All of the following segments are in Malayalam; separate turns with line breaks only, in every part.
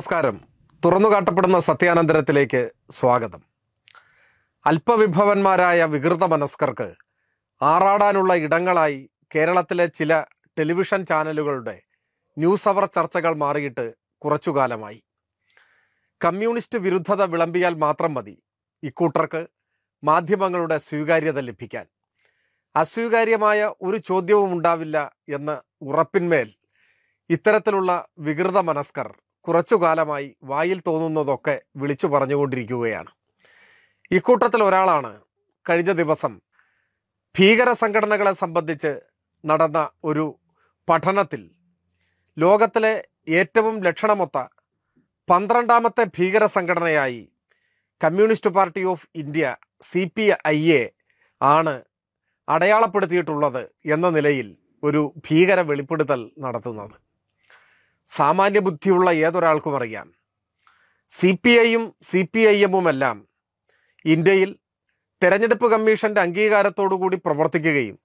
നമസ്കാരം തുറന്നു കാട്ടപ്പെടുന്ന സത്യാനന്തരത്തിലേക്ക് സ്വാഗതം അല്പവിഭവന്മാരായ വികൃത മനസ്കർക്ക് ആറാടാനുള്ള ഇടങ്ങളായി കേരളത്തിലെ ചില ടെലിവിഷൻ ചാനലുകളുടെ ന്യൂസ് അവർ ചർച്ചകൾ മാറിയിട്ട് കുറച്ചുകാലമായി കമ്മ്യൂണിസ്റ്റ് വിരുദ്ധത വിളമ്പിയാൽ മാത്രം മതി ഇക്കൂട്ടർക്ക് മാധ്യമങ്ങളുടെ സ്വീകാര്യത ലഭിക്കാൻ അസ്വീകാര്യമായ ഒരു ചോദ്യവും ഉണ്ടാവില്ല എന്ന ഉറപ്പിന്മേൽ ഇത്തരത്തിലുള്ള വികൃത മനസ്കർ കുറച്ചു കാലമായി വായിൽ തോന്നുന്നതൊക്കെ വിളിച്ചു പറഞ്ഞുകൊണ്ടിരിക്കുകയാണ് ഇക്കൂട്ടത്തിൽ ഒരാളാണ് കഴിഞ്ഞ ദിവസം ഭീകര സംഘടനകളെ സംബന്ധിച്ച് നടന്ന ഒരു പഠനത്തിൽ ലോകത്തിലെ ഏറ്റവും ലക്ഷണമൊത്ത പന്ത്രണ്ടാമത്തെ ഭീകര സംഘടനയായി Communist Party of India C P I A ആണ് അടയാളപ്പെടുത്തിയിട്ടുള്ളത് എന്ന നിലയിൽ ഒരു ഭീകര വെളിപ്പെടുത്തൽ നടത്തുന്നത് സാമാന്യ ബുദ്ധിയുള്ള ഏതൊരാൾക്കും അറിയാം സി പി ഐയും സി പി ഐ എമ്മുമെല്ലാം ഇന്ത്യയിൽ തെരഞ്ഞെടുപ്പ് കമ്മീഷൻ്റെ അംഗീകാരത്തോടുകൂടി പ്രവർത്തിക്കുകയും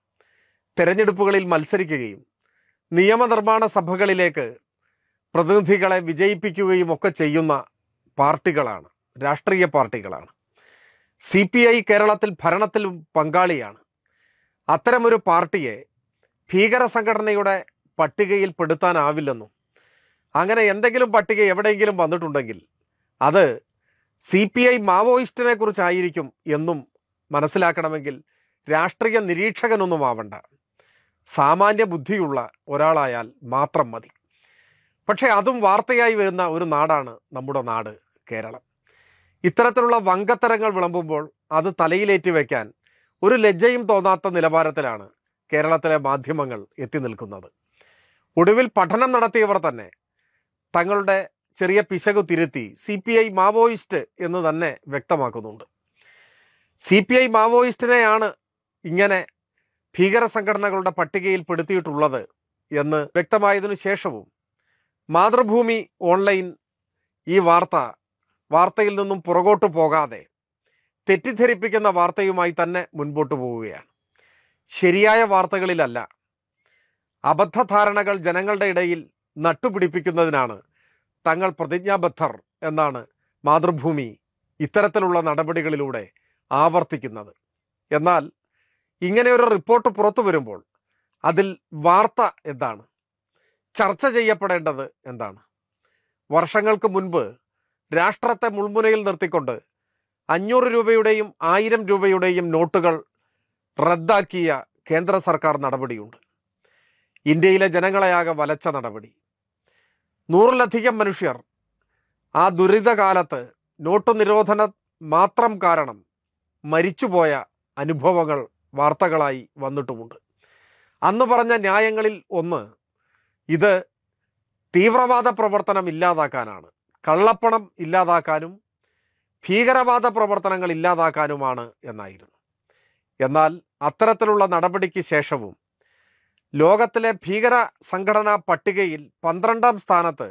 തെരഞ്ഞെടുപ്പുകളിൽ മത്സരിക്കുകയും നിയമനിർമ്മാണ സഭകളിലേക്ക് പ്രതിനിധികളെ വിജയിപ്പിക്കുകയും ഒക്കെ ചെയ്യുന്ന പാർട്ടികളാണ് രാഷ്ട്രീയ പാർട്ടികളാണ് സി പി ഐ കേരളത്തിൽ ഭരണത്തിൽ പങ്കാളിയാണ് അത്തരമൊരു പാർട്ടിയെ ഭീകര സംഘടനയുടെ പട്ടികയിൽ പെടുത്താനാവില്ലെന്നും അങ്ങനെ എന്തെങ്കിലും പട്ടിക എവിടെയെങ്കിലും വന്നിട്ടുണ്ടെങ്കിൽ അത് സി പി ഐ മാവോയിസ്റ്റിനെ കുറിച്ചായിരിക്കും എന്നും മനസ്സിലാക്കണമെങ്കിൽ രാഷ്ട്രീയ നിരീക്ഷകനൊന്നും ആവണ്ട സാമാന്യ ബുദ്ധിയുള്ള ഒരാളായാൽ മാത്രം മതി പക്ഷേ അതും വാർത്തയായി വരുന്ന ഒരു നാടാണ് നമ്മുടെ നാട് കേരളം ഇത്തരത്തിലുള്ള വങ്കത്തരങ്ങൾ വിളമ്പുമ്പോൾ അത് തലയിലേറ്റി വയ്ക്കാൻ ഒരു ലജ്ജയും തോന്നാത്ത നിലവാരത്തിലാണ് കേരളത്തിലെ മാധ്യമങ്ങൾ എത്തി നിൽക്കുന്നത് ഒടുവിൽ പഠനം നടത്തിയവർ തന്നെ തങ്ങളുടെ ചെറിയ പിശകു തിരുത്തി സി പി ഐ മാവോയിസ്റ്റ് എന്ന് തന്നെ വ്യക്തമാക്കുന്നുണ്ട് സി പി ഐ മാവോയിസ്റ്റിനെയാണ് ഇങ്ങനെ ഭീകര സംഘടനകളുടെ പട്ടികയിൽ പെടുത്തിയിട്ടുള്ളത് എന്ന് വ്യക്തമായതിനു ശേഷവും മാതൃഭൂമി ഓൺലൈൻ ഈ വാർത്ത വാർത്തയിൽ നിന്നും പുറകോട്ട് പോകാതെ തെറ്റിദ്ധരിപ്പിക്കുന്ന വാർത്തയുമായി തന്നെ മുൻപോട്ട് പോവുകയാണ് ശരിയായ വാർത്തകളിലല്ല അബദ്ധധാരണകൾ ജനങ്ങളുടെ ഇടയിൽ നട്ടുപിടിപ്പിക്കുന്നതിനാണ് തങ്ങൾ പ്രതിജ്ഞാബദ്ധർ എന്നാണ് മാതൃഭൂമി ഇത്തരത്തിലുള്ള നടപടികളിലൂടെ ആവർത്തിക്കുന്നത് എന്നാൽ ഇങ്ങനെ ഒരു റിപ്പോർട്ട് പുറത്തു വരുമ്പോൾ അതിൽ വാർത്ത എന്താണ് ചർച്ച ചെയ്യപ്പെടേണ്ടത് എന്താണ് വർഷങ്ങൾക്ക് മുൻപ് രാഷ്ട്രത്തെ മുൾമുനയിൽ നിർത്തിക്കൊണ്ട് അഞ്ഞൂറ് രൂപയുടെയും ആയിരം രൂപയുടെയും നോട്ടുകൾ റദ്ദാക്കിയ കേന്ദ്ര സർക്കാർ നടപടിയുണ്ട് ഇന്ത്യയിലെ ജനങ്ങളെയാകെ വലച്ച നടപടി നൂറിലധികം മനുഷ്യർ ആ ദുരിതകാലത്ത് നോട്ടു നിരോധന മാത്രം കാരണം മരിച്ചുപോയ അനുഭവങ്ങൾ വാർത്തകളായി വന്നിട്ടുമുണ്ട് അന്ന് പറഞ്ഞ ന്യായങ്ങളിൽ ഒന്ന് ഇത് തീവ്രവാദ പ്രവർത്തനം ഇല്ലാതാക്കാനാണ് കള്ളപ്പണം ഇല്ലാതാക്കാനും ഭീകരവാദ പ്രവർത്തനങ്ങൾ ഇല്ലാതാക്കാനുമാണ് എന്നായിരുന്നു എന്നാൽ അത്തരത്തിലുള്ള നടപടിക്ക് ശേഷവും ലോകത്തിലെ ഭീകര സംഘടനാ പട്ടികയിൽ പന്ത്രണ്ടാം സ്ഥാനത്ത്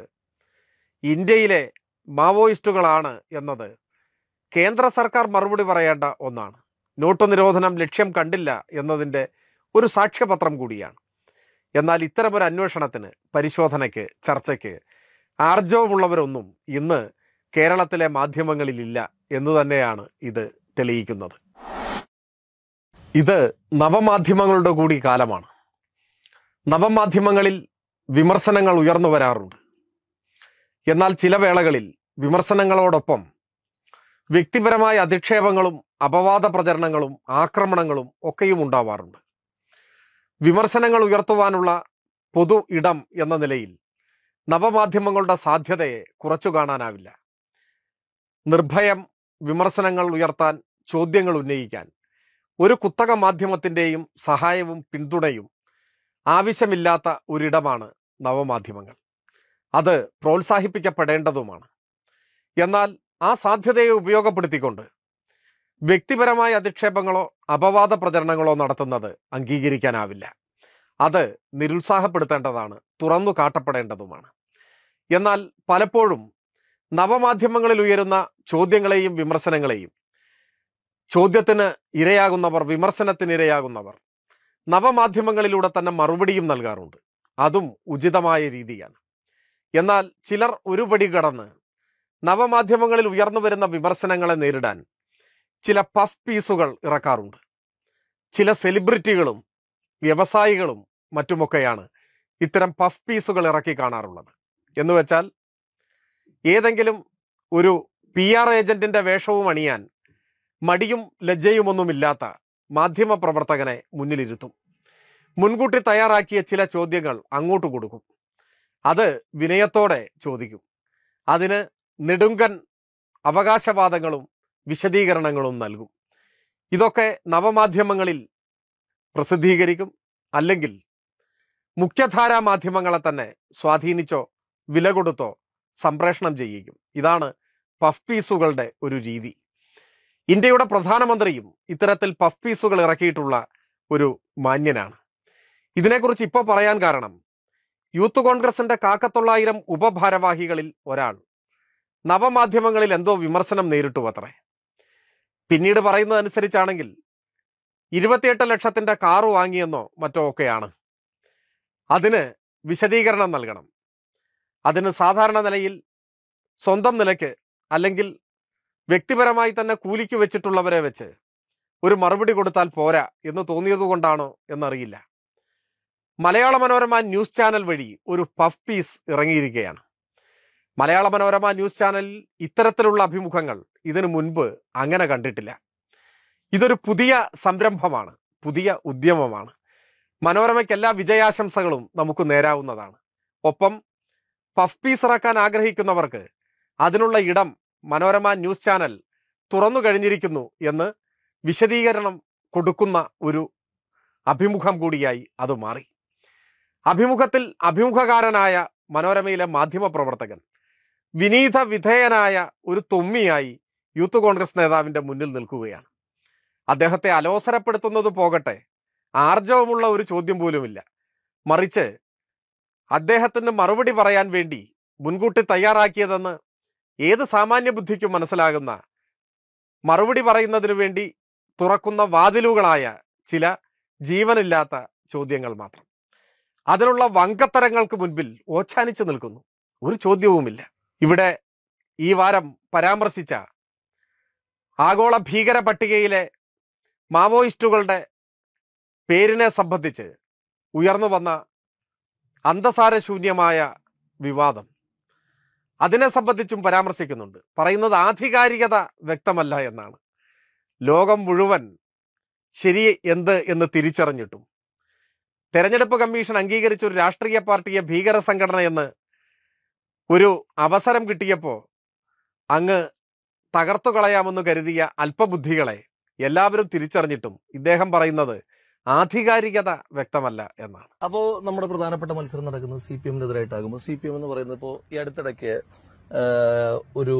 ഇന്ത്യയിലെ മാവോയിസ്റ്റുകളാണ് എന്നത് കേന്ദ്ര സർക്കാർ മറുപടി പറയേണ്ട ഒന്നാണ് നോട്ടു നിരോധനം ലക്ഷ്യം കണ്ടില്ല എന്നതിൻ്റെ ഒരു സാക്ഷ്യപത്രം കൂടിയാണ് എന്നാൽ ഇത്തരമൊരു അന്വേഷണത്തിന് പരിശോധനയ്ക്ക് ചർച്ചയ്ക്ക് ആർജവമുള്ളവരൊന്നും ഇന്ന് കേരളത്തിലെ മാധ്യമങ്ങളിലില്ല എന്ന് തന്നെയാണ് ഇത് തെളിയിക്കുന്നത് ഇത് നവമാധ്യമങ്ങളുടെ കൂടി കാലമാണ് നവമാധ്യമങ്ങളിൽ വിമർശനങ്ങൾ ഉയർന്നു വരാറുണ്ട് എന്നാൽ ചില വേളകളിൽ വിമർശനങ്ങളോടൊപ്പം വ്യക്തിപരമായ അധിക്ഷേപങ്ങളും അപവാദ പ്രചരണങ്ങളും ആക്രമണങ്ങളും ഒക്കെയും ഉണ്ടാവാറുണ്ട് വിമർശനങ്ങൾ ഉയർത്തുവാനുള്ള പൊതു ഇടം എന്ന നിലയിൽ നവമാധ്യമങ്ങളുടെ സാധ്യതയെ കുറച്ചു കാണാനാവില്ല നിർഭയം വിമർശനങ്ങൾ ഉയർത്താൻ ചോദ്യങ്ങൾ ഉന്നയിക്കാൻ ഒരു കുത്തക മാധ്യമത്തിൻ്റെയും സഹായവും പിന്തുണയും ആവശ്യമില്ലാത്ത ഒരിടമാണ് നവമാധ്യമങ്ങൾ അത് പ്രോത്സാഹിപ്പിക്കപ്പെടേണ്ടതുമാണ് എന്നാൽ ആ സാധ്യതയെ ഉപയോഗപ്പെടുത്തിക്കൊണ്ട് വ്യക്തിപരമായ അധിക്ഷേപങ്ങളോ അപവാദ പ്രചരണങ്ങളോ നടത്തുന്നത് അംഗീകരിക്കാനാവില്ല അത് നിരുത്സാഹപ്പെടുത്തേണ്ടതാണ് തുറന്നു കാട്ടപ്പെടേണ്ടതുമാണ് എന്നാൽ പലപ്പോഴും നവമാധ്യമങ്ങളിൽ ഉയരുന്ന ചോദ്യങ്ങളെയും വിമർശനങ്ങളെയും ചോദ്യത്തിന് ഇരയാകുന്നവർ വിമർശനത്തിനിരയാകുന്നവർ നവമാധ്യമങ്ങളിലൂടെ തന്നെ മറുപടിയും നൽകാറുണ്ട് അതും ഉചിതമായ രീതിയാണ് എന്നാൽ ചിലർ ഒരുപടി കടന്ന് നവമാധ്യമങ്ങളിൽ ഉയർന്നു വരുന്ന വിമർശനങ്ങളെ നേരിടാൻ ചില പഫ് പീസുകൾ ഇറക്കാറുണ്ട് ചില സെലിബ്രിറ്റികളും വ്യവസായികളും മറ്റുമൊക്കെയാണ് ഇത്തരം പഫ് പീസുകൾ ഇറക്കി കാണാറുള്ളത് എന്ന് വെച്ചാൽ ഏതെങ്കിലും ഒരു പി ആർ ഏജന്റിന്റെ വേഷവും അണിയാൻ മടിയും ലജ്ജയുമൊന്നുമില്ലാത്ത മാധ്യമപ്രവർത്തകനെ മുന്നിലിരുത്തും മുൻകൂട്ടി തയ്യാറാക്കിയ ചില ചോദ്യങ്ങൾ അങ്ങോട്ട് കൊടുക്കും അത് വിനയത്തോടെ ചോദിക്കും അതിന് നെടുങ്കൻ അവകാശവാദങ്ങളും വിശദീകരണങ്ങളും നൽകും ഇതൊക്കെ നവമാധ്യമങ്ങളിൽ പ്രസിദ്ധീകരിക്കും അല്ലെങ്കിൽ മുഖ്യധാരാ മാധ്യമങ്ങളെ തന്നെ സ്വാധീനിച്ചോ വില കൊടുത്തോ സംപ്രേഷണം ചെയ്യിക്കും ഇതാണ് പഫ് പീസുകളുടെ ഒരു രീതി ഇന്ത്യയുടെ പ്രധാനമന്ത്രിയും ഇത്തരത്തിൽ പഫ് പീസുകൾ ഇറക്കിയിട്ടുള്ള ഒരു മാന്യനാണ് ഇതിനെക്കുറിച്ച് ഇപ്പോൾ പറയാൻ കാരണം യൂത്ത് കോൺഗ്രസിന്റെ കാക്കത്തൊള്ളായിരം ഉപഭാരവാഹികളിൽ ഒരാൾ നവമാധ്യമങ്ങളിൽ എന്തോ വിമർശനം നേരിട്ടു അത്രേ പിന്നീട് പറയുന്നതനുസരിച്ചാണെങ്കിൽ ഇരുപത്തിയെട്ട് ലക്ഷത്തിന്റെ കാറ് വാങ്ങിയെന്നോ മറ്റോ ഒക്കെയാണ് അതിന് വിശദീകരണം നൽകണം അതിന് സാധാരണ നിലയിൽ സ്വന്തം നിലയ്ക്ക് അല്ലെങ്കിൽ വ്യക്തിപരമായി തന്നെ കൂലിക്ക് വെച്ചിട്ടുള്ളവരെ വെച്ച് ഒരു മറുപടി കൊടുത്താൽ പോരാ എന്ന് തോന്നിയതുകൊണ്ടാണോ എന്നറിയില്ല മലയാള മനോരമ ന്യൂസ് ചാനൽ വഴി ഒരു പഫ് പീസ് ഇറങ്ങിയിരിക്കുകയാണ് മലയാള മനോരമ ന്യൂസ് ചാനൽ ഇത്തരത്തിലുള്ള അഭിമുഖങ്ങൾ ഇതിനു മുൻപ് അങ്ങനെ കണ്ടിട്ടില്ല ഇതൊരു പുതിയ സംരംഭമാണ് പുതിയ ഉദ്യമമാണ് മനോരമയ്ക്ക് എല്ലാ വിജയാശംസകളും നമുക്ക് നേരാവുന്നതാണ് ഒപ്പം പഫ് പീസ് ഇറക്കാൻ ആഗ്രഹിക്കുന്നവർക്ക് അതിനുള്ള ഇടം മനോരമ ന്യൂസ് ചാനൽ തുറന്നു കഴിഞ്ഞിരിക്കുന്നു എന്ന് വിശദീകരണം കൊടുക്കുന്ന ഒരു അഭിമുഖം കൂടിയായി അത് മാറി അഭിമുഖത്തിൽ അഭിമുഖകാരനായ മനോരമയിലെ മാധ്യമ പ്രവർത്തകൻ വിനീത വിധേയനായ ഒരു തൊമ്മിയായി യൂത്ത് കോൺഗ്രസ് നേതാവിൻ്റെ മുന്നിൽ നിൽക്കുകയാണ് അദ്ദേഹത്തെ അലോസരപ്പെടുത്തുന്നത് പോകട്ടെ ആർജവമുള്ള ഒരു ചോദ്യം പോലുമില്ല മറിച്ച് അദ്ദേഹത്തിന് മറുപടി പറയാൻ വേണ്ടി മുൻകൂട്ടി തയ്യാറാക്കിയതെന്ന് ഏത് സാമാന്യ ബുദ്ധിക്കും മനസ്സിലാകുന്ന മറുപടി പറയുന്നതിനു വേണ്ടി തുറക്കുന്ന വാതിലുകളായ ചില ജീവനില്ലാത്ത ചോദ്യങ്ങൾ മാത്രം അതിനുള്ള വങ്കത്തരങ്ങൾക്ക് മുൻപിൽ ഓച്ഛാനിച്ചു നിൽക്കുന്നു ഒരു ചോദ്യവുമില്ല ഇവിടെ ഈ വാരം പരാമർശിച്ച ആഗോള ഭീകര പട്ടികയിലെ മാവോയിസ്റ്റുകളുടെ പേരിനെ സംബന്ധിച്ച് ഉയർന്നു വന്ന അന്തസാരശൂന്യമായ വിവാദം അതിനെ സംബന്ധിച്ചും പരാമർശിക്കുന്നുണ്ട് പറയുന്നത് ആധികാരികത വ്യക്തമല്ല എന്നാണ് ലോകം മുഴുവൻ ശരി എന്ത് എന്ന് തിരിച്ചറിഞ്ഞിട്ടും തെരഞ്ഞെടുപ്പ് കമ്മീഷൻ അംഗീകരിച്ച ഒരു രാഷ്ട്രീയ പാർട്ടിയെ ഭീകര സംഘടന എന്ന് ഒരു അവസരം കിട്ടിയപ്പോൾ അങ്ങ് തകർത്തു കളയാമെന്ന് കരുതിയ അല്പബുദ്ധികളെ എല്ലാവരും തിരിച്ചറിഞ്ഞിട്ടും ഇദ്ദേഹം പറയുന്നത് ആധികാരികത വ്യക്തമല്ല എന്നാണ് അപ്പോൾ നമ്മുടെ പ്രധാനപ്പെട്ട മത്സരം നടക്കുന്നത് സി പി എമ്മിനെതിരായിട്ടാകുമ്പോൾ സി പി എം എന്ന് പറയുന്നത് ഇപ്പോ ഈ അടുത്തിടയ്ക്ക് ഒരു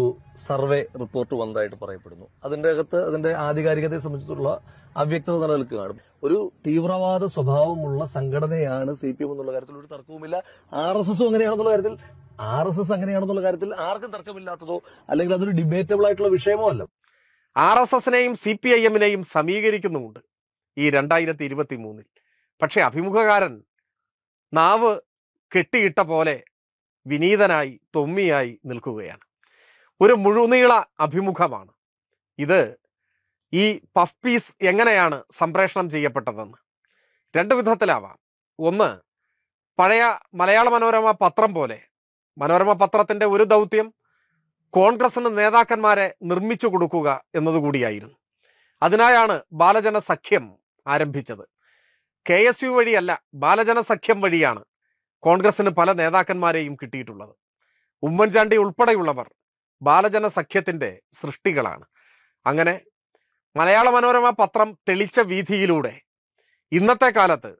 സർവേ റിപ്പോർട്ട് വന്നതായിട്ട് പറയപ്പെടുന്നു അതിന്റെ അകത്ത് അതിന്റെ ആധികാരികതയെ സംബന്ധിച്ചുള്ള അവ്യക്തത നിലനിൽക്കുകയാണ് ഒരു തീവ്രവാദ സ്വഭാവമുള്ള സംഘടനയാണ് സി പി എം എന്നുള്ള കാര്യത്തിൽ ഒരു തർക്കവുമില്ല ആർ എസ് എസും അങ്ങനെയാണെന്നുള്ള കാര്യത്തിൽ ആർ എസ് എസ് അങ്ങനെയാണെന്നുള്ള കാര്യത്തിൽ ആർക്കും തർക്കമില്ലാത്തതോ അല്ലെങ്കിൽ അതൊരു ഡിബേറ്റബിൾ ആയിട്ടുള്ള വിഷയമോ അല്ല ആർ എസ് എസിനെയും സി പി ഐ എമ്മിനെയും സമീകരിക്കുന്നുമുണ്ട് ഈ രണ്ടായിരത്തി ഇരുപത്തി മൂന്നിൽ പക്ഷെ അഭിമുഖകാരൻ നാവ് കെട്ടിയിട്ട പോലെ വിനീതനായി തൊമ്മിയായി നിൽക്കുകയാണ് ഒരു മുഴുനീള അഭിമുഖമാണ് ഇത് ഈ പഫ് പീസ് എങ്ങനെയാണ് സംപ്രേഷണം ചെയ്യപ്പെട്ടതെന്ന് രണ്ട് വിധത്തിലാവാം ഒന്ന് പഴയ മലയാള മനോരമ പത്രം പോലെ മനോരമ പത്രത്തിൻ്റെ ഒരു ദൗത്യം കോൺഗ്രസിന് നേതാക്കന്മാരെ നിർമ്മിച്ചു കൊടുക്കുക എന്നതുകൂടിയായിരുന്നു അതിനായാണ് ബാലജന സഖ്യം ആരംഭിച്ചത് കെ എസ് യു വഴിയല്ല ബാലജനസഖ്യം വഴിയാണ് കോൺഗ്രസിന് പല നേതാക്കന്മാരെയും കിട്ടിയിട്ടുള്ളത് ഉമ്മൻചാണ്ടി ഉൾപ്പെടെയുള്ളവർ ബാലജന സൃഷ്ടികളാണ് അങ്ങനെ മലയാള മനോരമ പത്രം തെളിച്ച വീതിയിലൂടെ ഇന്നത്തെ കാലത്ത്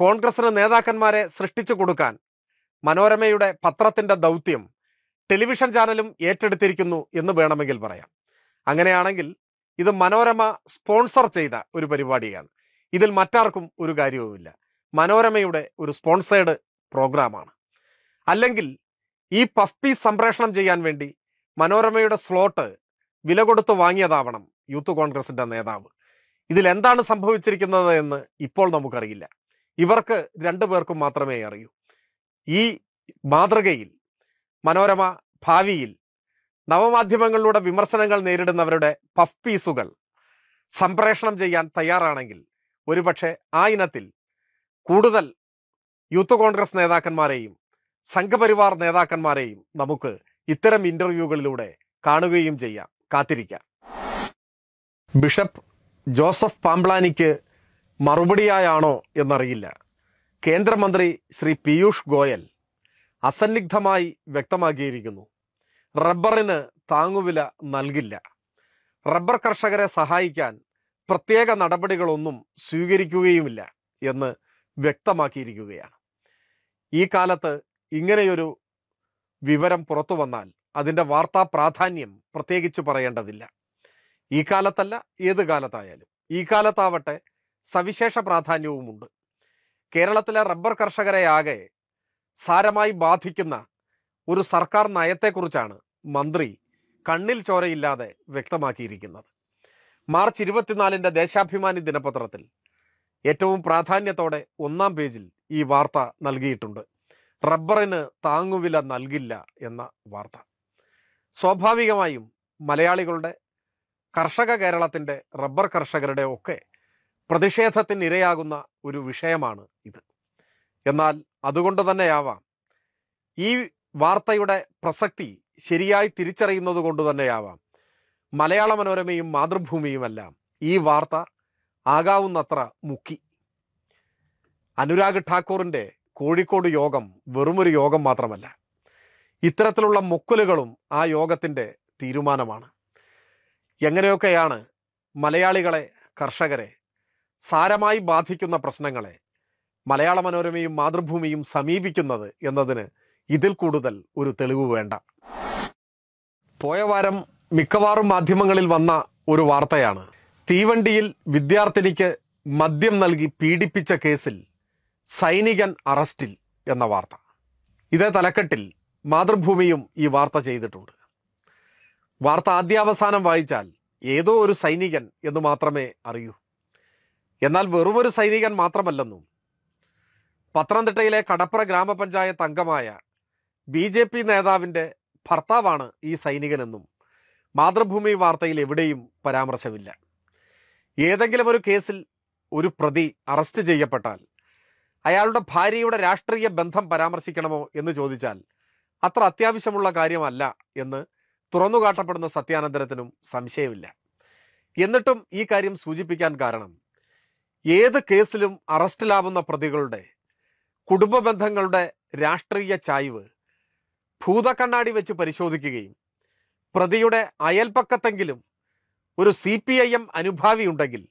കോൺഗ്രസിന് നേതാക്കന്മാരെ സൃഷ്ടിച്ചു കൊടുക്കാൻ മനോരമയുടെ പത്രത്തിൻ്റെ ദൗത്യം ടെലിവിഷൻ ചാനലും ഏറ്റെടുത്തിരിക്കുന്നു എന്ന് വേണമെങ്കിൽ പറയാം അങ്ങനെയാണെങ്കിൽ ഇത് മനോരമ സ്പോൺസർ ചെയ്ത ഒരു പരിപാടിയാണ് ഇതിൽ മറ്റാർക്കും ഒരു കാര്യവുമില്ല മനോരമയുടെ ഒരു സ്പോൺസേഡ് പ്രോഗ്രാമാണ് അല്ലെങ്കിൽ ഈ പഫ്പി സംപ്രേഷണം ചെയ്യാൻ വേണ്ടി മനോരമയുടെ സ്ലോട്ട് വില കൊടുത്ത് വാങ്ങിയതാവണം യൂത്ത് കോൺഗ്രസിന്റെ നേതാവ് ഇതിൽ എന്താണ് സംഭവിച്ചിരിക്കുന്നത് എന്ന് ഇപ്പോൾ നമുക്കറിയില്ല ഇവർക്ക് രണ്ടു പേർക്കും മാത്രമേ അറിയൂ ഈ മാതൃകയിൽ മനോരമ ഭാവിയിൽ നവമാധ്യമങ്ങളിലൂടെ വിമർശനങ്ങൾ നേരിടുന്നവരുടെ പഫ് പീസുകൾ സംപ്രേഷണം ചെയ്യാൻ തയ്യാറാണെങ്കിൽ ഒരുപക്ഷെ ആ ഇനത്തിൽ കൂടുതൽ യൂത്ത് കോൺഗ്രസ് നേതാക്കന്മാരെയും സംഘപരിവാർ നേതാക്കന്മാരെയും നമുക്ക് ഇത്തരം ഇന്റർവ്യൂകളിലൂടെ കാണുകയും ചെയ്യാം കാത്തിരിക്കാം ബിഷപ്പ് ജോസഫ് പാംബ്ലാനിക്ക് മറുപടിയായാണോ എന്നറിയില്ല കേന്ദ്രമന്ത്രി ശ്രീ പീയൂഷ് ഗോയൽ അസന്നിഗ്ധമായി വ്യക്തമാക്കിയിരിക്കുന്നു റബ്ബറിന് താങ്ങുവില നൽകില്ല റബ്ബർ കർഷകരെ സഹായിക്കാൻ പ്രത്യേക നടപടികളൊന്നും സ്വീകരിക്കുകയുമില്ല എന്ന് വ്യക്തമാക്കിയിരിക്കുകയാണ് ഈ കാലത്ത് ഇങ്ങനെയൊരു വിവരം പുറത്തു വന്നാൽ അതിൻ്റെ വാർത്താ പ്രാധാന്യം പ്രത്യേകിച്ച് പറയേണ്ടതില്ല ഈ കാലത്തല്ല ഏത് കാലത്തായാലും ഈ കാലത്താവട്ടെ സവിശേഷ പ്രാധാന്യവുമുണ്ട് കേരളത്തിലെ റബ്ബർ കർഷകരെ ആകെ സാരമായി ബാധിക്കുന്ന ഒരു സർക്കാർ നയത്തെക്കുറിച്ചാണ് മന്ത്രി കണ്ണിൽ ചോരയില്ലാതെ വ്യക്തമാക്കിയിരിക്കുന്നത് മാർച്ച് ഇരുപത്തിനാലിൻ്റെ ദേശാഭിമാനി ദിനപത്രത്തിൽ ഏറ്റവും പ്രാധാന്യത്തോടെ ഒന്നാം പേജിൽ ഈ വാർത്ത നൽകിയിട്ടുണ്ട് റബ്ബറിന് താങ്ങുവില നൽകില്ല എന്ന വാർത്ത സ്വാഭാവികമായും മലയാളികളുടെ കർഷക കേരളത്തിൻ്റെ റബ്ബർ കർഷകരുടെ ഒക്കെ ഇരയാകുന്ന ഒരു വിഷയമാണ് ഇത് എന്നാൽ അതുകൊണ്ട് തന്നെയാവാം ഈ വാർത്തയുടെ പ്രസക്തി ശരിയായി തിരിച്ചറിയുന്നത് കൊണ്ട് തന്നെയാവാം മലയാള മനോരമയും മാതൃഭൂമിയുമെല്ലാം ഈ വാർത്ത ആകാവുന്നത്ര മുക്കി അനുരാഗ് ഠാക്കൂറിൻ്റെ കോഴിക്കോട് യോഗം വെറുമൊരു യോഗം മാത്രമല്ല ഇത്തരത്തിലുള്ള മുക്കലുകളും ആ യോഗത്തിൻ്റെ തീരുമാനമാണ് എങ്ങനെയൊക്കെയാണ് മലയാളികളെ കർഷകരെ സാരമായി ബാധിക്കുന്ന പ്രശ്നങ്ങളെ മലയാള മനോരമയും മാതൃഭൂമിയും സമീപിക്കുന്നത് എന്നതിന് ഇതിൽ കൂടുതൽ ഒരു തെളിവ് വേണ്ട പോയ വാരം മിക്കവാറും മാധ്യമങ്ങളിൽ വന്ന ഒരു വാർത്തയാണ് തീവണ്ടിയിൽ വിദ്യാർത്ഥിനിക്ക് മദ്യം നൽകി പീഡിപ്പിച്ച കേസിൽ സൈനികൻ അറസ്റ്റിൽ എന്ന വാർത്ത ഇതേ തലക്കെട്ടിൽ മാതൃഭൂമിയും ഈ വാർത്ത ചെയ്തിട്ടുണ്ട് വാർത്ത ആദ്യാവസാനം വായിച്ചാൽ ഏതോ ഒരു സൈനികൻ എന്ന് മാത്രമേ അറിയൂ എന്നാൽ വെറുമൊരു സൈനികൻ മാത്രമല്ലെന്നും പത്തനംതിട്ടയിലെ കടപ്പുറ ഗ്രാമപഞ്ചായത്ത് അംഗമായ ബി ജെ പി നേതാവിൻ്റെ ഭർത്താവാണ് ഈ സൈനികനെന്നും മാതൃഭൂമി വാർത്തയിൽ എവിടെയും പരാമർശമില്ല ഏതെങ്കിലും ഒരു കേസിൽ ഒരു പ്രതി അറസ്റ്റ് ചെയ്യപ്പെട്ടാൽ അയാളുടെ ഭാര്യയുടെ രാഷ്ട്രീയ ബന്ധം പരാമർശിക്കണമോ എന്ന് ചോദിച്ചാൽ അത്ര അത്യാവശ്യമുള്ള കാര്യമല്ല എന്ന് തുറന്നു കാട്ടപ്പെടുന്ന സത്യാനന്തരത്തിനും സംശയമില്ല എന്നിട്ടും ഈ കാര്യം സൂചിപ്പിക്കാൻ കാരണം ഏത് കേസിലും അറസ്റ്റിലാവുന്ന പ്രതികളുടെ കുടുംബ ബന്ധങ്ങളുടെ രാഷ്ട്രീയ ചായ്വ് ഭൂതക്കണ്ണാടി വെച്ച് പരിശോധിക്കുകയും പ്രതിയുടെ അയൽപക്കത്തെങ്കിലും ഒരു സി പി ഐ എം അനുഭാവി ഉണ്ടെങ്കിൽ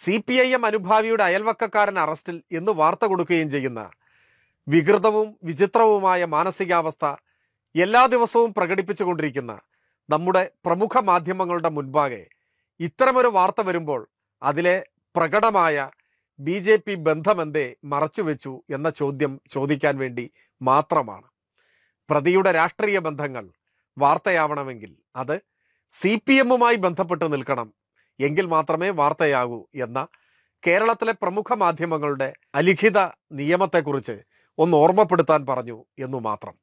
സി പി ഐ എം അനുഭാവിയുടെ അയൽവക്കക്കാരൻ അറസ്റ്റിൽ എന്ന് വാർത്ത കൊടുക്കുകയും ചെയ്യുന്ന വികൃതവും വിചിത്രവുമായ മാനസികാവസ്ഥ എല്ലാ ദിവസവും പ്രകടിപ്പിച്ചു കൊണ്ടിരിക്കുന്ന നമ്മുടെ പ്രമുഖ മാധ്യമങ്ങളുടെ മുൻപാകെ ഇത്തരമൊരു വാർത്ത വരുമ്പോൾ അതിലെ പ്രകടമായ ബി ജെ പി ബന്ധമെന്തേ മറച്ചുവെച്ചു എന്ന ചോദ്യം ചോദിക്കാൻ വേണ്ടി മാത്രമാണ് പ്രതിയുടെ രാഷ്ട്രീയ ബന്ധങ്ങൾ വാർത്തയാവണമെങ്കിൽ അത് സി പി എമ്മുമായി ബന്ധപ്പെട്ട് നിൽക്കണം എങ്കിൽ മാത്രമേ വാർത്തയാകൂ എന്ന കേരളത്തിലെ പ്രമുഖ മാധ്യമങ്ങളുടെ അലിഖിത നിയമത്തെക്കുറിച്ച് ഒന്ന് ഓർമ്മപ്പെടുത്താൻ പറഞ്ഞു എന്നു മാത്രം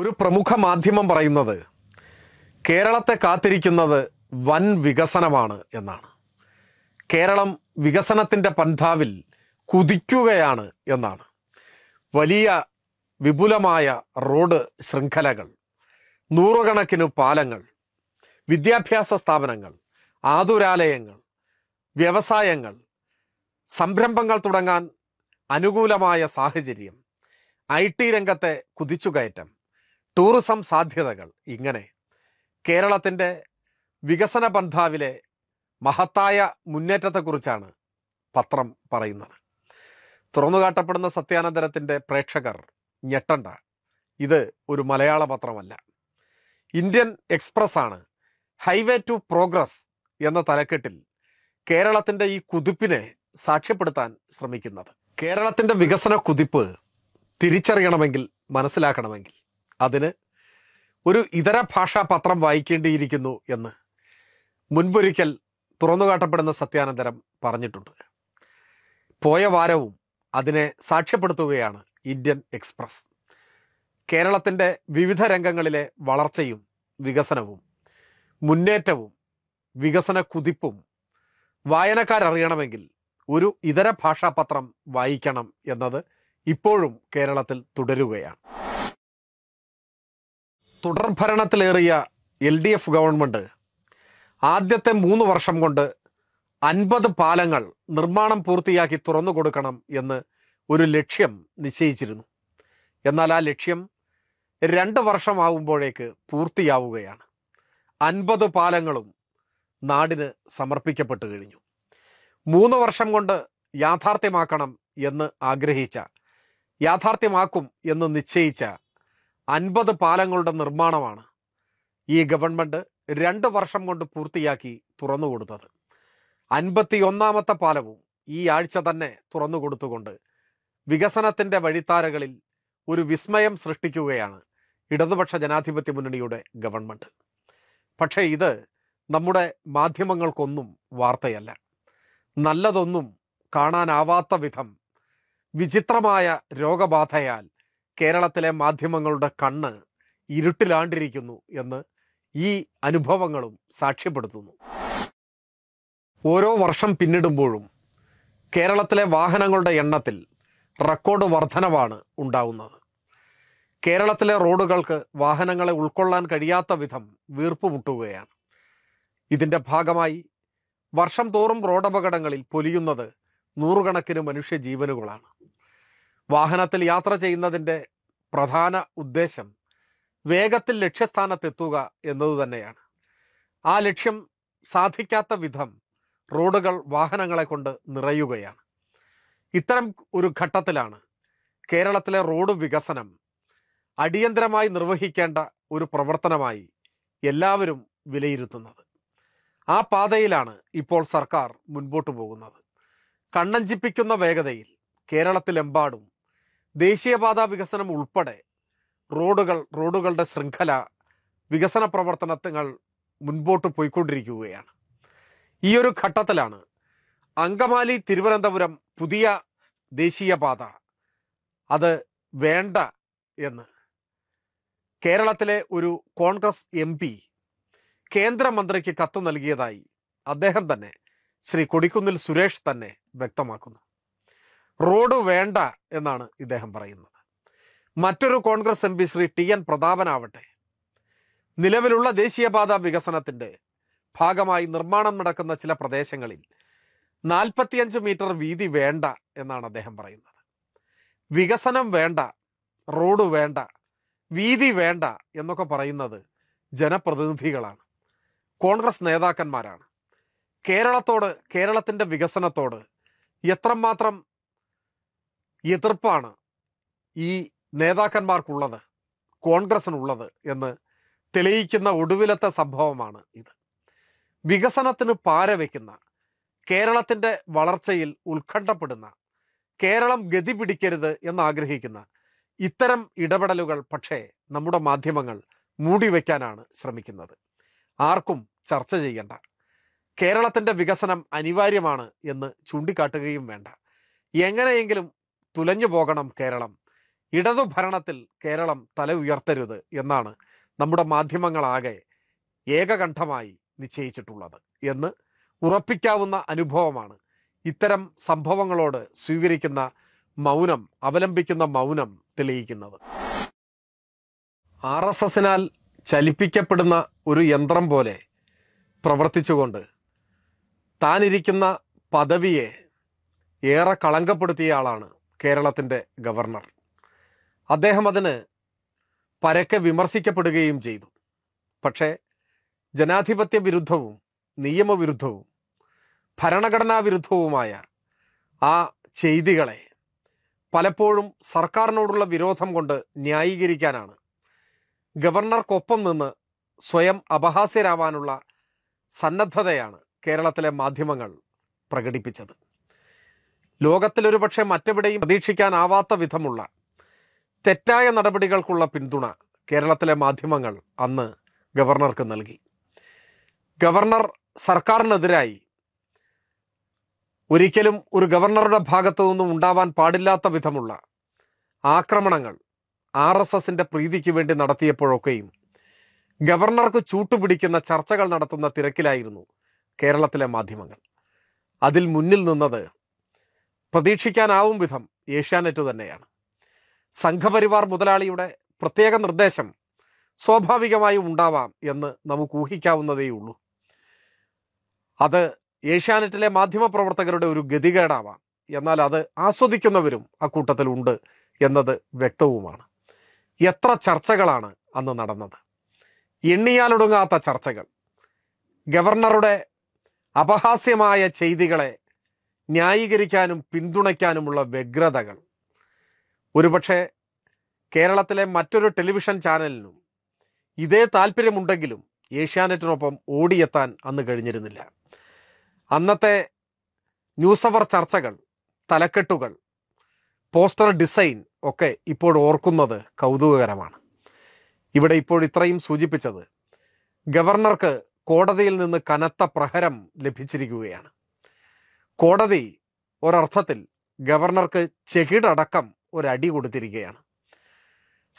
ഒരു പ്രമുഖ മാധ്യമം പറയുന്നത് കേരളത്തെ കാത്തിരിക്കുന്നത് വൻ വികസനമാണ് എന്നാണ് കേരളം വികസനത്തിൻ്റെ പന്ഥാവിൽ കുതിക്കുകയാണ് എന്നാണ് വലിയ വിപുലമായ റോഡ് ശൃംഖലകൾ നൂറുകണക്കിന് പാലങ്ങൾ വിദ്യാഭ്യാസ സ്ഥാപനങ്ങൾ ആതുരാലയങ്ങൾ വ്യവസായങ്ങൾ സംരംഭങ്ങൾ തുടങ്ങാൻ അനുകൂലമായ സാഹചര്യം ഐ ടി രംഗത്തെ കുതിച്ചുകയറ്റം ടൂറിസം സാധ്യതകൾ ഇങ്ങനെ കേരളത്തിൻ്റെ വികസന പന്ഥാവിലെ മഹത്തായ മുന്നേറ്റത്തെക്കുറിച്ചാണ് പത്രം പറയുന്നത് തുറന്നുകാട്ടപ്പെടുന്ന സത്യാനന്തരത്തിൻ്റെ പ്രേക്ഷകർ ഞെട്ടണ്ട ഇത് ഒരു മലയാള പത്രമല്ല ഇന്ത്യൻ എക്സ്പ്രസ് ആണ് ഹൈവേ ടു പ്രോഗ്രസ് എന്ന തലക്കെട്ടിൽ കേരളത്തിൻ്റെ ഈ കുതിപ്പിനെ സാക്ഷ്യപ്പെടുത്താൻ ശ്രമിക്കുന്നത് കേരളത്തിൻ്റെ വികസന കുതിപ്പ് തിരിച്ചറിയണമെങ്കിൽ മനസ്സിലാക്കണമെങ്കിൽ അതിന് ഒരു ഇതര ഭാഷാ പത്രം വായിക്കേണ്ടിയിരിക്കുന്നു എന്ന് മുൻപൊരിക്കൽ തുറന്നു കാട്ടപ്പെടുന്ന പറഞ്ഞിട്ടുണ്ട് പോയ വാരവും അതിനെ സാക്ഷ്യപ്പെടുത്തുകയാണ് ഇന്ത്യൻ എക്സ്പ്രസ് കേരളത്തിൻ്റെ വിവിധ രംഗങ്ങളിലെ വളർച്ചയും വികസനവും മുന്നേറ്റവും വികസന കുതിപ്പും വായനക്കാരറിയണമെങ്കിൽ ഒരു ഇതര ഭാഷാപത്രം വായിക്കണം എന്നത് ഇപ്പോഴും കേരളത്തിൽ തുടരുകയാണ് തുടർഭരണത്തിലേറിയ എൽ ഡി എഫ് ഗവൺമെൻറ് ആദ്യത്തെ മൂന്ന് വർഷം കൊണ്ട് അൻപത് പാലങ്ങൾ നിർമ്മാണം പൂർത്തിയാക്കി തുറന്നു കൊടുക്കണം എന്ന് ഒരു ലക്ഷ്യം നിശ്ചയിച്ചിരുന്നു എന്നാൽ ആ ലക്ഷ്യം രണ്ട് വർഷമാകുമ്പോഴേക്ക് പൂർത്തിയാവുകയാണ് അൻപത് പാലങ്ങളും നാടിന് സമർപ്പിക്കപ്പെട്ടു കഴിഞ്ഞു മൂന്ന് വർഷം കൊണ്ട് യാഥാർത്ഥ്യമാക്കണം എന്ന് ആഗ്രഹിച്ച യാഥാർത്ഥ്യമാക്കും എന്ന് നിശ്ചയിച്ച അൻപത് പാലങ്ങളുടെ നിർമ്മാണമാണ് ഈ ഗവൺമെൻറ് രണ്ട് വർഷം കൊണ്ട് പൂർത്തിയാക്കി തുറന്നു കൊടുത്തത് അൻപത്തി ഒന്നാമത്തെ പാലവും ഈ ആഴ്ച തന്നെ തുറന്നു കൊടുത്തുകൊണ്ട് വികസനത്തിൻ്റെ വഴിത്താരകളിൽ ഒരു വിസ്മയം സൃഷ്ടിക്കുകയാണ് ഇടതുപക്ഷ ജനാധിപത്യ മുന്നണിയുടെ ഗവൺമെൻറ് പക്ഷേ ഇത് നമ്മുടെ മാധ്യമങ്ങൾക്കൊന്നും വാർത്തയല്ല നല്ലതൊന്നും കാണാനാവാത്ത വിധം വിചിത്രമായ രോഗബാധയാൽ കേരളത്തിലെ മാധ്യമങ്ങളുടെ കണ്ണ് ഇരുട്ടിലാണ്ടിരിക്കുന്നു എന്ന് ഈ അനുഭവങ്ങളും സാക്ഷ്യപ്പെടുത്തുന്നു ഓരോ വർഷം പിന്നിടുമ്പോഴും കേരളത്തിലെ വാഹനങ്ങളുടെ എണ്ണത്തിൽ റെക്കോർഡ് വർധനവാണ് ഉണ്ടാവുന്നത് കേരളത്തിലെ റോഡുകൾക്ക് വാഹനങ്ങളെ ഉൾക്കൊള്ളാൻ കഴിയാത്ത വിധം വീർപ്പുമുട്ടുകയാണ് ഇതിൻ്റെ ഭാഗമായി വർഷം തോറും റോഡപകടങ്ങളിൽ പൊലിയുന്നത് നൂറുകണക്കിന് മനുഷ്യ ജീവനുകളാണ് വാഹനത്തിൽ യാത്ര ചെയ്യുന്നതിൻ്റെ പ്രധാന ഉദ്ദേശം വേഗത്തിൽ ലക്ഷ്യസ്ഥാനത്തെത്തുക എന്നതുതന്നെയാണ് ആ ലക്ഷ്യം സാധിക്കാത്ത വിധം റോഡുകൾ വാഹനങ്ങളെ കൊണ്ട് നിറയുകയാണ് ഇത്തരം ഒരു ഘട്ടത്തിലാണ് കേരളത്തിലെ റോഡ് വികസനം അടിയന്തരമായി നിർവഹിക്കേണ്ട ഒരു പ്രവർത്തനമായി എല്ലാവരും വിലയിരുത്തുന്നത് ആ പാതയിലാണ് ഇപ്പോൾ സർക്കാർ മുൻപോട്ട് പോകുന്നത് കണ്ണഞ്ചിപ്പിക്കുന്ന വേഗതയിൽ കേരളത്തിലെമ്പാടും ദേശീയപാതാ വികസനം ഉൾപ്പെടെ റോഡുകൾ റോഡുകളുടെ ശൃംഖല വികസന പ്രവർത്തനങ്ങൾ മുൻപോട്ട് പോയിക്കൊണ്ടിരിക്കുകയാണ് ഈ ഒരു ഘട്ടത്തിലാണ് അങ്കമാലി തിരുവനന്തപുരം പുതിയ ദേശീയപാത അത് വേണ്ട എന്ന് കേരളത്തിലെ ഒരു കോൺഗ്രസ് എം പി കേന്ദ്രമന്ത്രിക്ക് കത്ത് നൽകിയതായി അദ്ദേഹം തന്നെ ശ്രീ കൊടിക്കുന്നിൽ സുരേഷ് തന്നെ വ്യക്തമാക്കുന്നു റോഡ് വേണ്ട എന്നാണ് ഇദ്ദേഹം പറയുന്നത് മറ്റൊരു Congress M P Shri T N പ്രതാപനാവട്ടെ നിലവിലുള്ള ദേശീയപാത വികസനത്തിൻ്റെ ഭാഗമായി നിർമ്മാണം നടക്കുന്ന ചില പ്രദേശങ്ങളിൽ നാൽപ്പത്തിയഞ്ച് മീറ്റർ വീതി വേണ്ട എന്നാണ് അദ്ദേഹം പറയുന്നത് വികസനം വേണ്ട റോഡ് വേണ്ട വീതി വേണ്ട എന്നൊക്കെ പറയുന്നത് ജനപ്രതിനിധികളാണ് കോൺഗ്രസ് നേതാക്കന്മാരാണ് കേരളത്തോട് കേരളത്തിൻ്റെ വികസനത്തോട് എത്രമാത്രം എതിർപ്പാണ് ഈ നേതാക്കന്മാർക്കുള്ളത് കോൺഗ്രസിനുള്ളത് എന്ന് തെളിയിക്കുന്ന ഒടുവിലത്തെ സംഭവമാണ് ഇത് വികസനത്തിന് പാര വയ്ക്കുന്ന കേരളത്തിൻ്റെ വളർച്ചയിൽ ഉത്കണ്ഠപ്പെടുന്ന കേരളം ഗതി പിടിക്കരുത് എന്നാഗ്രഹിക്കുന്ന ഇത്തരം ഇടപെടലുകൾ പക്ഷേ നമ്മുടെ മാധ്യമങ്ങൾ മൂടിവെക്കാനാണ് ശ്രമിക്കുന്നത് ആർക്കും ചർച്ച ചെയ്യണ്ട കേരളത്തിൻ്റെ വികസനം അനിവാര്യമാണ് എന്ന് ചൂണ്ടിക്കാട്ടുകയും വേണ്ട എങ്ങനെയെങ്കിലും തുലഞ്ഞു പോകണം കേരളം ഇടതു ഭരണത്തിൽ കേരളം തല ഉയർത്തരുത് എന്നാണ് നമ്മുടെ മാധ്യമങ്ങളാകെ ഏകകണ്ഠമായി നിശ്ചയിച്ചിട്ടുള്ളത് എന്ന് ഉറപ്പിക്കാവുന്ന അനുഭവമാണ് ഇത്തരം സംഭവങ്ങളോട് സ്വീകരിക്കുന്ന മൗനം അവലംബിക്കുന്ന മൗനം തെളിയിക്കുന്നത് ആർ എസ് എസിനാൽ ചലിപ്പിക്കപ്പെടുന്ന ഒരു യന്ത്രം പോലെ പ്രവർത്തിച്ചുകൊണ്ട് താനിരിക്കുന്ന പദവിയെ ഏറെ കളങ്കപ്പെടുത്തിയ ആളാണ് കേരളത്തിൻ്റെ ഗവർണർ അദ്ദേഹം അതിന് പരക്കെ വിമർശിക്കപ്പെടുകയും ചെയ്തു പക്ഷേ ജനാധിപത്യ വിരുദ്ധവും നിയമവിരുദ്ധവും ഭരണഘടനാ വിരുദ്ധവുമായ ആ ചെയ്തികളെ പലപ്പോഴും സർക്കാരിനോടുള്ള വിരോധം കൊണ്ട് ന്യായീകരിക്കാനാണ് ഗവർണർക്കൊപ്പം നിന്ന് സ്വയം അപഹാസ്യരാവാനുള്ള സന്നദ്ധതയാണ് കേരളത്തിലെ മാധ്യമങ്ങൾ പ്രകടിപ്പിച്ചത് ലോകത്തിലൊരു പക്ഷേ മറ്റെവിടെയും പ്രതീക്ഷിക്കാനാവാത്ത വിധമുള്ള തെറ്റായ നടപടികൾക്കുള്ള പിന്തുണ കേരളത്തിലെ മാധ്യമങ്ങൾ അന്ന് ഗവർണർക്ക് നൽകി ഗവർണർ സർക്കാരിനെതിരായി ഒരിക്കലും ഒരു ഗവർണറുടെ ഭാഗത്തു നിന്നും ഉണ്ടാവാൻ പാടില്ലാത്ത വിധമുള്ള ആക്രമണങ്ങൾ ആർ എസ് എസിന്റെ പ്രീതിക്ക് വേണ്ടി നടത്തിയപ്പോഴൊക്കെയും ഗവർണർക്ക് ചൂട്ടുപിടിക്കുന്ന ചർച്ചകൾ നടത്തുന്ന തിരക്കിലായിരുന്നു കേരളത്തിലെ മാധ്യമങ്ങൾ അതിൽ മുന്നിൽ നിന്നത് പ്രതീക്ഷിക്കാനാവും വിധം ഏഷ്യാനെറ്റ് തന്നെയാണ് സംഘപരിവാർ മുതലാളിയുടെ പ്രത്യേക നിർദ്ദേശം സ്വാഭാവികമായും ഉണ്ടാവാം എന്ന് നമുക്ക് ഊഹിക്കാവുന്നതേയുള്ളൂ അത് ഏഷ്യാനെറ്റിലെ മാധ്യമപ്രവർത്തകരുടെ ഒരു ഗതികേടാവാം എന്നാൽ അത് ആസ്വദിക്കുന്നവരും ആ കൂട്ടത്തിലുണ്ട് എന്നത് വ്യക്തവുമാണ് എത്ര ചർച്ചകളാണ് അന്ന് നടന്നത് എണ്ണിയാലൊടുങ്ങാത്ത ചർച്ചകൾ ഗവർണറുടെ അപഹാസ്യമായ ചെയ്തികളെ ന്യായീകരിക്കാനും പിന്തുണയ്ക്കാനുമുള്ള വ്യഗ്രതകൾ ഒരുപക്ഷെ കേരളത്തിലെ മറ്റൊരു ടെലിവിഷൻ ചാനലിനും ഇതേ താല്പര്യമുണ്ടെങ്കിലും ഏഷ്യാനെറ്റിനൊപ്പം ഓടിയെത്താൻ അന്ന് കഴിഞ്ഞിരുന്നില്ല അന്നത്തെ ന്യൂസ് അവർ ചർച്ചകൾ തലക്കെട്ടുകൾ പോസ്റ്റർ ഡിസൈൻ ഒക്കെ ഇപ്പോൾ ഓർക്കുന്നത് കൗതുകകരമാണ് ഇവിടെ ഇപ്പോൾ ഇത്രയും സൂചിപ്പിച്ചത് ഗവർണർക്ക് കോടതിയിൽ നിന്ന് കനത്ത പ്രഹരം ലഭിച്ചിരിക്കുകയാണ് കോടതി ഒരർത്ഥത്തിൽ ഗവർണർക്ക് ചെകിടടക്കം ഒരടി കൊടുത്തിരിക്കുകയാണ്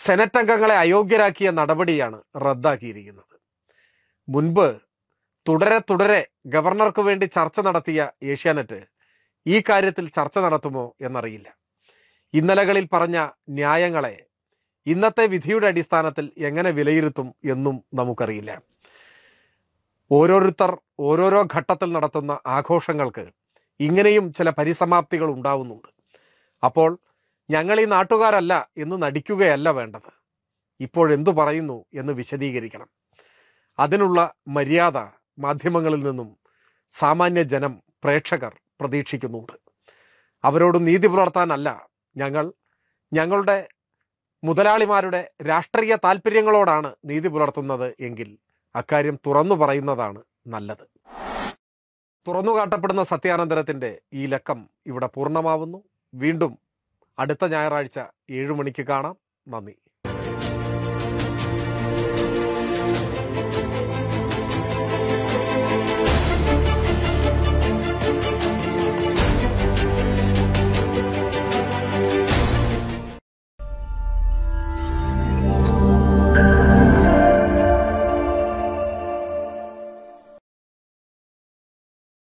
സെനറ്റ് അംഗങ്ങളെ അയോഗ്യരാക്കിയ നടപടിയാണ് റദ്ദാക്കിയിരിക്കുന്നത് മുൻപ് തുടരെ തുടരെ ഗവർണർക്ക് വേണ്ടി ചർച്ച നടത്തിയ ഏഷ്യാനെറ്റ് ഈ കാര്യത്തിൽ ചർച്ച നടത്തുമോ എന്നറിയില്ല ഇന്നലകളിൽ പറഞ്ഞ ന്യായങ്ങളെ ഇന്നത്തെ വിധിയുടെ അടിസ്ഥാനത്തിൽ എങ്ങനെ വിലയിരുത്തും എന്നും നമുക്കറിയില്ല ഓരോരുത്തർ ഓരോരോ ഘട്ടത്തിൽ നടത്തുന്ന ആഘോഷങ്ങൾക്ക് ഇങ്ങനെയും ചില പരിസമാപ്തികൾ ഉണ്ടാവുന്നുണ്ട് അപ്പോൾ ഞങ്ങൾ ഈ നാട്ടുകാരല്ല എന്ന് നടിക്കുകയല്ല വേണ്ടത് ഇപ്പോഴെന്തു പറയുന്നു എന്ന് വിശദീകരിക്കണം അതിനുള്ള മര്യാദ മാധ്യമങ്ങളിൽ നിന്നും സാമാന്യ ജനം പ്രേക്ഷകർ പ്രതീക്ഷിക്കുന്നുണ്ട് അവരോട് നീതി പുലർത്താനല്ല ഞങ്ങൾ ഞങ്ങളുടെ മുതലാളിമാരുടെ രാഷ്ട്രീയ താല്പര്യങ്ങളോടാണ് നീതി പുലർത്തുന്നത് എങ്കിൽ അക്കാര്യം തുറന്നു പറയുന്നതാണ് നല്ലത് തുറന്നു കാട്ടപ്പെടുന്ന സത്യാനന്തരത്തിൻ്റെ ഈ ലക്കം ഇവിടെ പൂർണ്ണമാവുന്നു വീണ്ടും അടുത്ത ഞായറാഴ്ച ഏഴു മണിക്ക് കാണാം നന്ദി